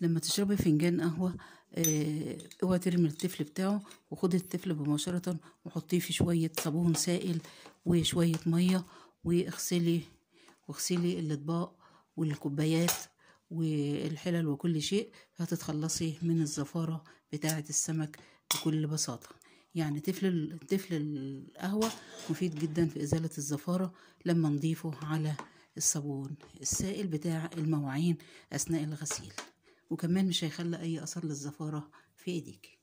لما تشربي فنجان قهوة آه، اوعي ترمي الطفل بتاعه وخدي الطفل مباشرة وحطيه في شوية صابون سائل وشوية مية واغسلي واغسلي الأطباق والكوبايات والحلل وكل شيء هتتخلصي من الزفارة بتاعة السمك بكل بساطة يعني طفل طفل القهوة مفيد جدا في إزالة الزفارة لما نضيفه على الصابون السائل بتاع المواعين أثناء الغسيل وكمان مش هيخلى أي أثر للزفارة في إيديكي